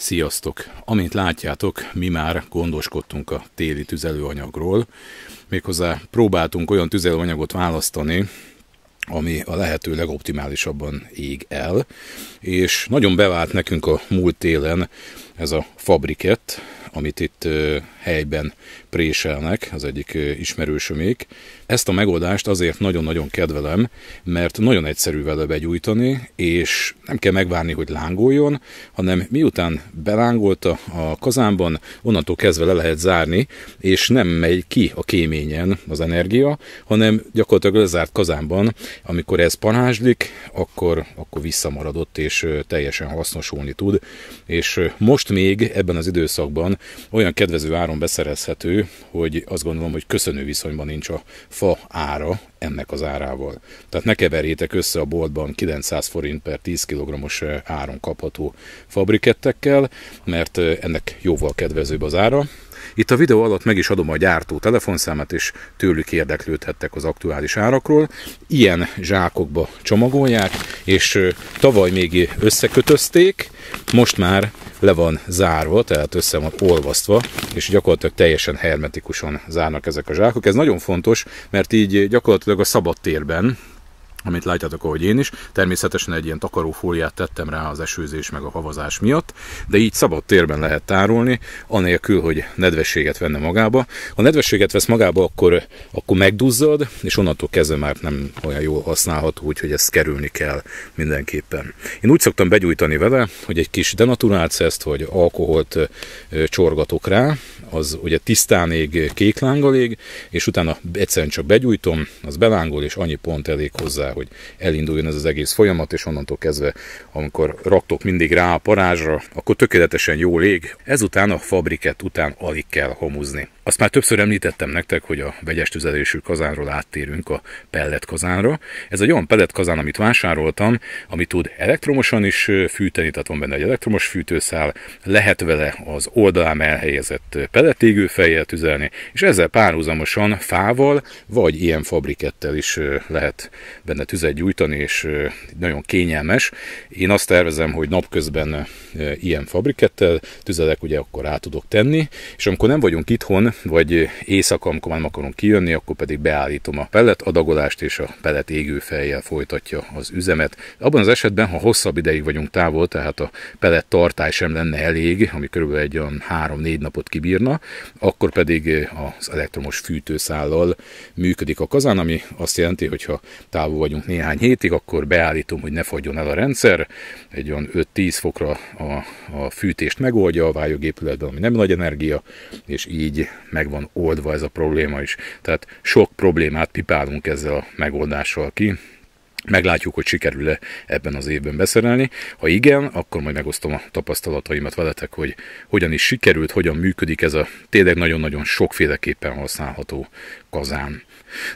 Sziasztok! Amint látjátok, mi már gondoskodtunk a téli tüzelőanyagról, méghozzá próbáltunk olyan tüzelőanyagot választani, ami a lehető legoptimálisabban ég el, és nagyon bevált nekünk a múlt télen ez a fabrikett, amit itt helyben préselnek, az egyik ismerősömék. Ezt a megoldást azért nagyon-nagyon kedvelem, mert nagyon egyszerű vele begyújtani, és nem kell megvárni, hogy lángoljon, hanem miután belángolta a kazánban, onnantól kezdve le lehet zárni, és nem megy ki a kéményen az energia, hanem gyakorlatilag lezárt kazánban, amikor ez panázslik, akkor, akkor visszamaradott és teljesen hasznosulni tud. És most most még ebben az időszakban olyan kedvező áron beszerezhető, hogy azt gondolom, hogy köszönő viszonyban nincs a fa ára ennek az árával. Tehát ne keverjétek össze a boltban 900 forint per 10 kg-os eh, áron kapható fabrikettekkel, mert eh, ennek jóval kedvezőbb az ára. Itt a videó alatt meg is adom a gyártó telefonszámát, és tőlük érdeklődhettek az aktuális árakról. Ilyen zsákokba csomagolják, és eh, tavaly még összekötözték, most már le van zárva, tehát össze van olvasztva, és gyakorlatilag teljesen hermetikusan zárnak ezek a zsákok. Ez nagyon fontos, mert így gyakorlatilag a szabad térben, amit látjátok, ahogy én is. Természetesen egy ilyen takarófóliát tettem rá az esőzés meg a havazás miatt, de így szabad térben lehet tárolni, anélkül, hogy nedvességet venne magába. Ha nedvességet vesz magába, akkor, akkor megduzzad, és onnantól kezdve már nem olyan jól használható, úgyhogy ezt kerülni kell mindenképpen. Én úgy szoktam begyújtani vele, hogy egy kis denaturált vagy alkoholt csorgatok rá, az ugye tisztán ég, kék lánggal ég, és utána egyszerűen csak begyújtom, az belángol, és annyi pont elég hozzá, hogy elinduljon ez az egész folyamat, és onnantól kezdve, amikor raktok mindig rá a parázsra, akkor tökéletesen jó ég. Ezután a fabriket után alig kell homozni. Azt már többször említettem nektek, hogy a vegyes tüzelésű kazánról áttérünk a pellet kazánra. Ez egy olyan pellet kazán, amit vásároltam, ami tud elektromosan is fűteni, tehát van benne egy elektromos fűtőszál, lehet vele az oldalán elhelyezett pellet fejjel tüzelni, és ezzel párhuzamosan fával vagy ilyen fabrikettel is lehet benne tüzet gyújtani, és nagyon kényelmes. Én azt tervezem, hogy napközben ilyen fabrikettel tüzelek, ugye akkor rá tudok tenni, és amikor nem vagyunk itthon, vagy éjszaka, amikor már nem akarunk kijönni, akkor pedig beállítom a pellet adagolást, és a pellet égő fejjel folytatja az üzemet. Abban az esetben, ha hosszabb ideig vagyunk távol, tehát a pellet tartály sem lenne elég, ami körülbelül egy olyan 3-4 napot kibírna, akkor pedig az elektromos fűtőszállal működik a kazán, ami azt jelenti, hogy ha távol vagyunk néhány hétig, akkor beállítom, hogy ne fagyjon el a rendszer, egy olyan 5-10 fokra a, a fűtést megoldja a vályogépületben, ami nem nagy energia, és így meg van oldva ez a probléma is. Tehát sok problémát pipálunk ezzel a megoldással ki, Meglátjuk, hogy sikerül-e ebben az évben beszerelni. Ha igen, akkor majd megosztom a tapasztalataimat veletek, hogy hogyan is sikerült, hogyan működik ez a tényleg nagyon-nagyon sokféleképpen használható kazán.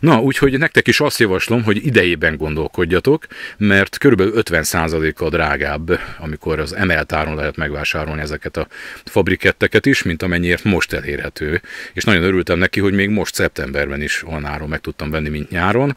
Na, úgyhogy nektek is azt javaslom, hogy idejében gondolkodjatok, mert kb. 50%-kal drágább, amikor az emelt áron lehet megvásárolni ezeket a fabriketteket is, mint amennyiért most elérhető. És nagyon örültem neki, hogy még most szeptemberben is olyan áron meg tudtam venni, mint nyáron.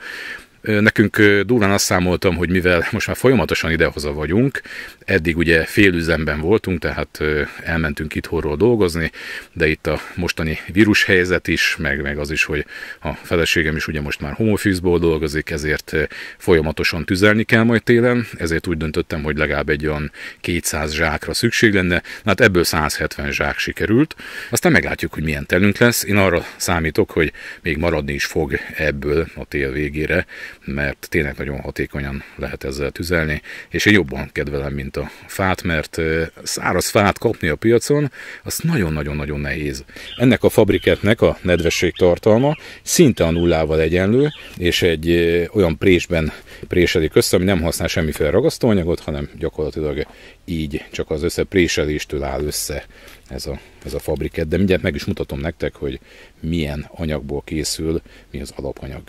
Nekünk durván azt számoltam, hogy mivel most már folyamatosan idehoza vagyunk, eddig ugye félüzemben voltunk, tehát elmentünk itthonról dolgozni, de itt a mostani vírushelyzet is, meg, meg az is, hogy a feleségem is ugye most már homofűzból dolgozik, ezért folyamatosan tüzelni kell majd télen, ezért úgy döntöttem, hogy legalább egy olyan 200 zsákra szükség lenne, hát ebből 170 zsák sikerült. Aztán meglátjuk, hogy milyen telünk lesz. Én arra számítok, hogy még maradni is fog ebből a tél végére, mert tényleg nagyon hatékonyan lehet ezzel tüzelni, és én jobban kedvelem, mint a fát, mert száraz fát kapni a piacon, az nagyon-nagyon-nagyon nehéz. Ennek a fabriketnek a nedvesség tartalma szinte a nullával egyenlő, és egy olyan présben présedik össze, ami nem használ semmiféle ragasztóanyagot, hanem gyakorlatilag így csak az összepréseléstől áll össze ez a, ez a fabriket, de mindjárt meg is mutatom nektek, hogy milyen anyagból készül, mi az alapanyag.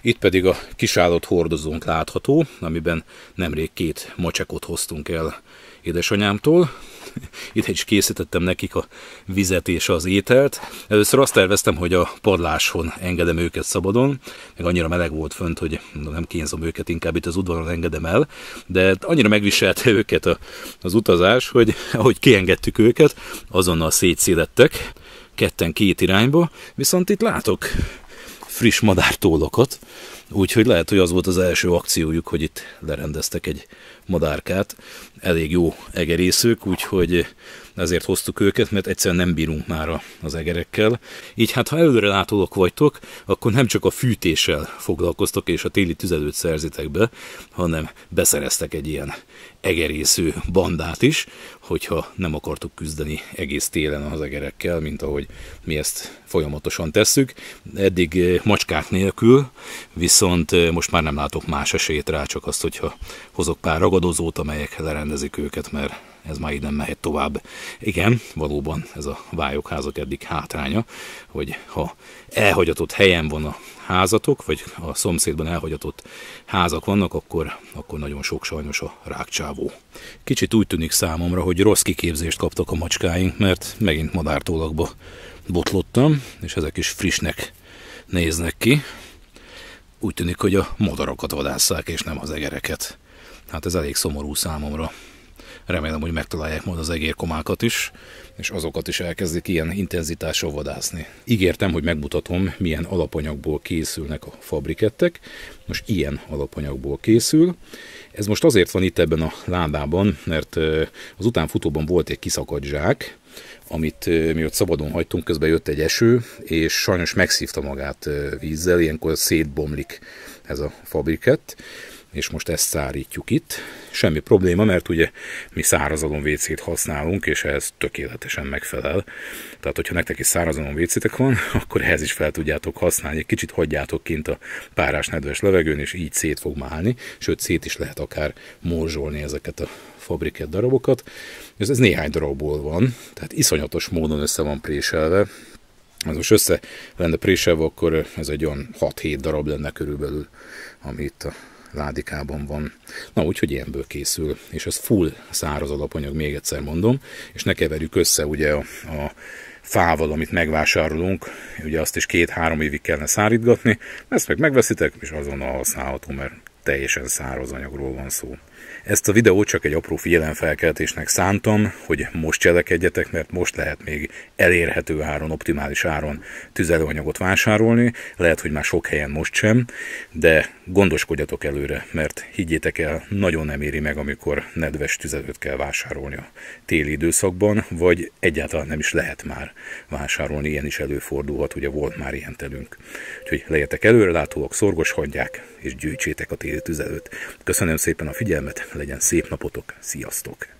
Itt pedig a kisállott hordozónk látható, amiben nemrég két macsekot hoztunk el édesanyámtól, ide is készítettem nekik a vizet és az ételt. Először azt terveztem, hogy a padláson engedem őket szabadon, meg annyira meleg volt fönt, hogy nem kínzom őket, inkább itt az udvaron engedem el, de annyira megviselte őket a, az utazás, hogy ahogy kiengedtük őket, azonnal szétszélettek, ketten két irányba, viszont itt látok friss madártólokat, úgyhogy lehet, hogy az volt az első akciójuk, hogy itt lerendeztek egy madárkát. Elég jó egerészők, úgyhogy ezért hoztuk őket, mert egyszerűen nem bírunk már az egerekkel. Így hát, ha előre előrelátóak vagytok, akkor nem csak a fűtéssel foglalkoztok és a téli tüzelőt szerzitek be, hanem beszereztek egy ilyen egerésző bandát is, hogyha nem akartuk küzdeni egész télen az egerekkel, mint ahogy mi ezt folyamatosan tesszük. Eddig eh, macskák nélkül, viszont eh, most már nem látok más esélyt rá, csak azt, hogyha hozok pár ragadozót, amelyek lerendezik őket, mert ez már nem mehet tovább. Igen, valóban ez a vályokházak eddig hátránya, hogy ha elhagyatott helyen van a házatok, vagy a szomszédban elhagyatott házak vannak, akkor, akkor nagyon sok sajnos a rákcsávó. Kicsit úgy tűnik számomra, hogy rossz kiképzést kaptak a macskáink, mert megint madártólakba botlottam, és ezek is frissnek néznek ki. Úgy tűnik, hogy a madarakat vadásszák, és nem az egereket. Hát ez elég szomorú számomra remélem, hogy megtalálják majd az egérkomákat is, és azokat is elkezdik ilyen intenzitással vadászni. Ígértem, hogy megmutatom, milyen alapanyagból készülnek a fabrikettek, most ilyen alapanyagból készül. Ez most azért van itt ebben a ládában, mert az utánfutóban volt egy kiszakadt zsák, amit mi ott szabadon hagytunk, közben jött egy eső, és sajnos megszívta magát vízzel, ilyenkor szétbomlik ez a fabrikett és most ezt szárítjuk itt. Semmi probléma, mert ugye mi szárazalom vécét használunk, és ez tökéletesen megfelel. Tehát, hogyha nektek is szárazalom vécétek van, akkor ehhez is fel tudjátok használni. kicsit hagyjátok kint a párás nedves levegőn, és így szét fog málni, sőt, szét is lehet akár morzsolni ezeket a fabrikett darabokat. Ez, ez néhány darabból van, tehát iszonyatos módon össze van préselve, ez hát most össze lenne préselve, akkor ez egy olyan 6-7 darab lenne körülbelül, ami itt a ládikában van. Na, úgyhogy ilyenből készül, és ez full száraz alapanyag, még egyszer mondom, és ne keverjük össze ugye a, a fával, amit megvásárolunk, ugye azt is két-három évig kellene szárítgatni, ezt meg megveszitek, és azonnal használható, mert teljesen száraz anyagról van szó. Ezt a videót csak egy apró figyelemfelkeltésnek szántam, hogy most cselekedjetek, mert most lehet még elérhető áron, optimális áron tüzelőanyagot vásárolni. Lehet, hogy már sok helyen most sem, de gondoskodjatok előre, mert higgyétek el, nagyon nem éri meg, amikor nedves tüzelőt kell vásárolni a téli időszakban, vagy egyáltalán nem is lehet már vásárolni, ilyen is előfordulhat, ugye volt már ilyen telünk. Úgyhogy lejjetek előre, látóak szorgos hagyják, és gyűjtsétek a téli tüzelőt. Köszönöm szépen a figyelmet, legyen szép napotok, sziasztok!